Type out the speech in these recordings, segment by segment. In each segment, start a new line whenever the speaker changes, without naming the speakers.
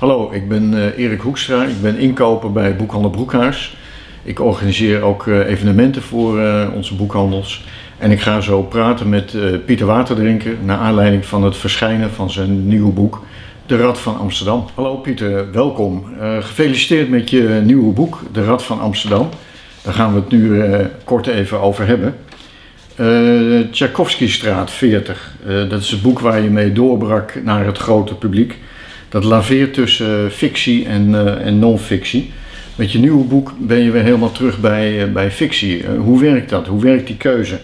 Hallo, ik ben eh, Erik Hoekstra. Ik ben inkoper bij Boekhandel Broekhuis. Ik organiseer ook eh, evenementen voor eh, onze boekhandels. En ik ga zo praten met Pieter Waterdrinker naar aanleiding van het verschijnen van zijn nieuwe boek De Rad van Amsterdam. Hallo Pieter, welkom. gefeliciteerd met je nieuwe boek De Rad van Amsterdam. Daar gaan we het nu kort even over hebben. Uh, Tchaikovskystraat 40, dat is het boek waar je mee doorbrak naar het grote publiek dat laveert tussen eh, fictie en, eh, en non-fictie. Met je nieuwe boek ben je weer helemaal terug bij, eh, bij fictie. hoe werkt dat? Hoe werkt die keuze?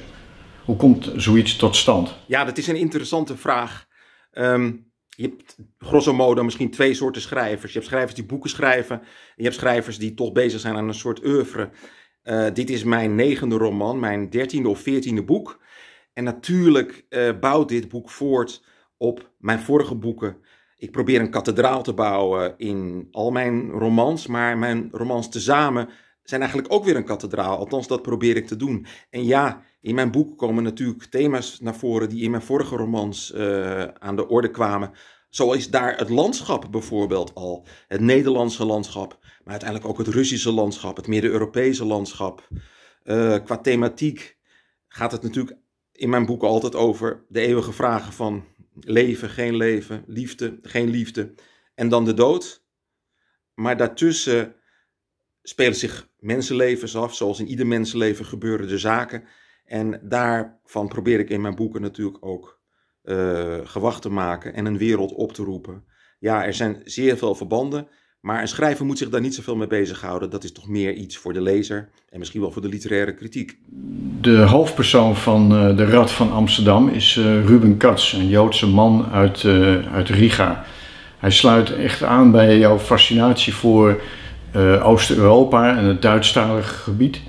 Hoe komt zoiets tot stand?
Ja, dat is een interessante vraag. Ehm, je hebt grosso modo misschien twee soorten schrijvers. Je hebt schrijvers die boeken schrijven. En je hebt schrijvers die toch bezig zijn aan een soort oeuvre. dit is mijn negende roman, mijn dertiende of veertiende boek. En natuurlijk bouwt dit boek voort op mijn vorige boeken. Ik probeer een kathedraal te bouwen in al mijn romans, maar mijn romans tezamen zijn eigenlijk ook weer een kathedraal. Althans, dat probeer ik te doen. En ja, in mijn boek komen natuurlijk thema's naar voren die in mijn vorige romans eh, aan de orde kwamen. Zo is daar het landschap bijvoorbeeld al. Het Nederlandse landschap, maar uiteindelijk ook het Russische landschap, het Midden-Europese landschap. Eh, qua thematiek gaat het natuurlijk in mijn boeken altijd over de eeuwige vragen van Leven, geen leven, liefde, geen liefde. En dan de dood. Maar daartussen spelen zich mensenlevens af, zoals in ieder mensenleven gebeuren de zaken. En daarvan probeer ik in mijn boeken natuurlijk ook uh, gewacht te maken en een wereld op te roepen. Ja, er zijn zeer veel verbanden. Maar een schrijver moet zich daar niet zoveel mee bezighouden. Dat is toch meer iets voor de lezer en misschien wel voor de literaire kritiek.
De hoofdpersoon van eh, de Rad van Amsterdam is eh, Ruben Katz, een Joodse man uit, eh, uit Riga. Hij sluit echt aan bij jouw fascinatie voor Oost-Europa en het Duitsstalige gebied.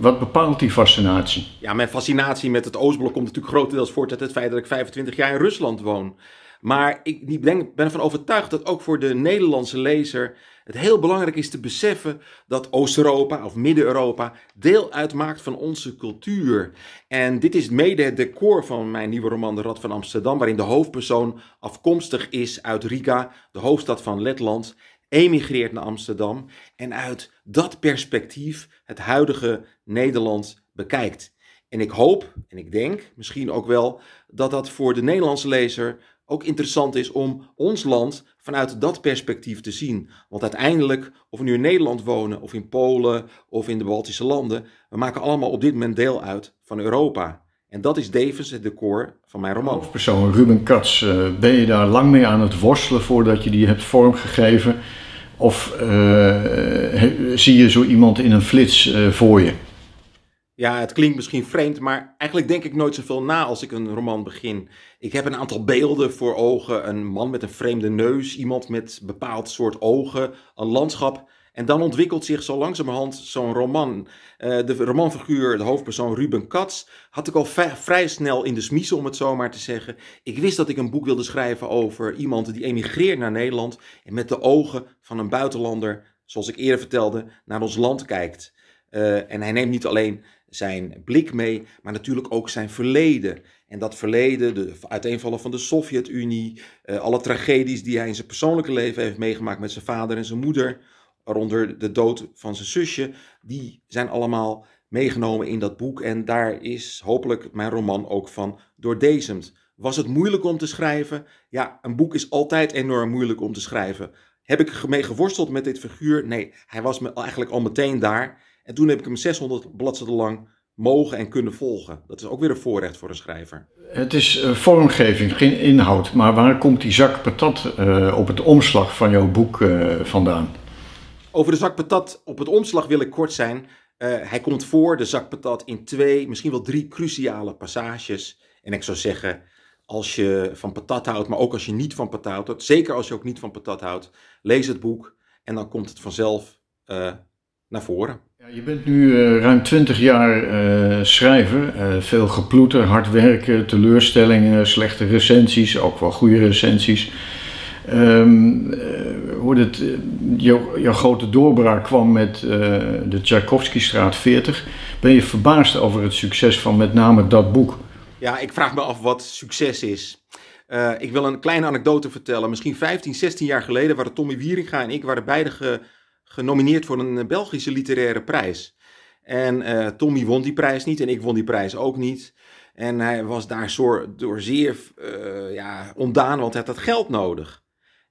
wat bepaalt die fascinatie?
Ja, mijn fascinatie met het Oostblok komt natuurlijk grotendeels voort uit het feit dat ik 25 jaar in Rusland woon. Maar ik ben ervan overtuigd dat ook voor de Nederlandse lezer het heel belangrijk is te beseffen dat Oost-Europa of Midden-Europa deel uitmaakt van onze cultuur. En dit is mede het decor van mijn nieuwe roman De Rad van Amsterdam, waarin de hoofdpersoon afkomstig is uit Riga, de hoofdstad van Letland, emigreert naar Amsterdam en uit dat perspectief het huidige Nederland bekijkt. En ik hoop en ik denk misschien ook wel dat dat voor de Nederlandse lezer ook interessant is om ons land vanuit dat perspectief te zien. Want uiteindelijk, of we nu in Nederland wonen, of in Polen, of in de Baltische landen, we maken allemaal op dit moment deel uit van Europa. En dat is Devens het decor
van mijn roman. Persoon Ruben Katz, eh, ben je daar lang mee aan het worstelen voordat je die hebt vormgegeven? Of eh, zie je zo iemand in een flits eh, voor je?
Ja, het klinkt misschien vreemd, maar eigenlijk denk ik nooit zoveel na als ik een roman begin. Ik heb een aantal beelden voor ogen: een man met een vreemde neus, iemand met bepaald soort ogen, een landschap. En dan ontwikkelt zich zo langzamerhand zo'n roman. Eh, de romanfiguur, de hoofdpersoon Ruben Katz, had ik al vrij snel in de smiezen, om het zo maar te zeggen. Ik wist dat ik een boek wilde schrijven over iemand die emigreert naar Nederland en met de ogen van een buitenlander, zoals ik eerder vertelde, naar ons land kijkt. Eh, en hij neemt niet alleen zijn blik mee, maar natuurlijk ook zijn verleden. En dat verleden, de uiteenvallen van de Sovjet-Unie, uh, alle tragedies die hij in zijn persoonlijke leven heeft meegemaakt met zijn vader en zijn moeder, waaronder de dood van zijn zusje, die zijn allemaal meegenomen in dat boek. En daar is hopelijk mijn roman ook van doordezemd. Was het moeilijk om te schrijven? Ja, een boek is altijd enorm moeilijk om te schrijven. Heb ik mee geworsteld met dit figuur? Nee, hij was me eigenlijk al meteen daar. En toen heb ik hem 600 bladzijden lang mogen en kunnen volgen. Dat is ook weer een voorrecht voor een schrijver.
Het is eh, vormgeving, geen inhoud. Maar waar komt die zak patat eh, op het omslag van jouw boek eh, vandaan?
Over de zak patat op het omslag wil ik kort zijn. hij komt voor, de zak patat, in twee, misschien wel drie cruciale passages. En ik zou zeggen, als je van patat houdt, maar ook als je niet van patat houdt, zeker als je ook niet van patat houdt, lees het boek en dan komt het vanzelf naar voren.
je bent nu eh, ruim 20 jaar eh, schrijver. Eh, veel geploeter, hard werken, teleurstellingen, slechte recensies, ook wel goede recensies. Um, hoe dit, jouw grote doorbraak kwam met de Tchaikovskystraat 40. Ben je verbaasd over het succes van met name dat boek?
Ja, ik vraag me af wat succes is. ik wil een kleine anekdote vertellen. Misschien 15, 16 jaar geleden waren Tommy Wieringa en ik waren beide ge, genomineerd voor een eh, Belgische literaire prijs. En eh, Tommy won die prijs niet en ik won die prijs ook niet. En hij was daar zo, door zeer eh, ja, ontdaan, want hij had dat geld nodig.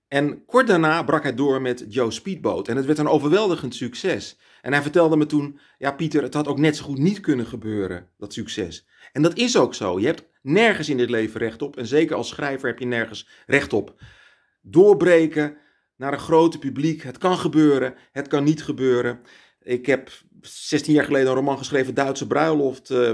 En kort daarna brak hij door met Joe Speedboat. En het werd een overweldigend succes. En hij vertelde me toen: Ja, Pieter, het had ook net zo goed niet kunnen gebeuren, dat succes. En dat is ook zo. Je hebt nergens in dit leven recht op. En zeker als schrijver heb je nergens recht op. Doorbreken, naar een grote publiek. Het kan gebeuren, het kan niet gebeuren. Ik heb 16 jaar geleden een roman geschreven, Duitse Bruiloft. Eh,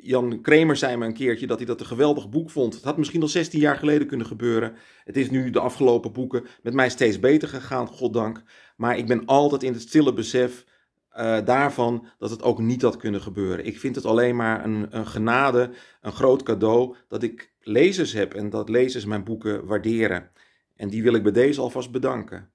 Jan Kremer zei me een keertje dat hij dat een geweldig boek vond. Het had misschien al 16 jaar geleden kunnen gebeuren. Het is nu de afgelopen boeken met mij steeds beter gegaan, goddank. Maar ik ben altijd in het stille besef eh, daarvan dat het ook niet had kunnen gebeuren. Ik vind het alleen maar een, een genade, een groot cadeau dat ik lezers heb en dat lezers mijn boeken waarderen. En die wil ik bij deze alvast bedanken.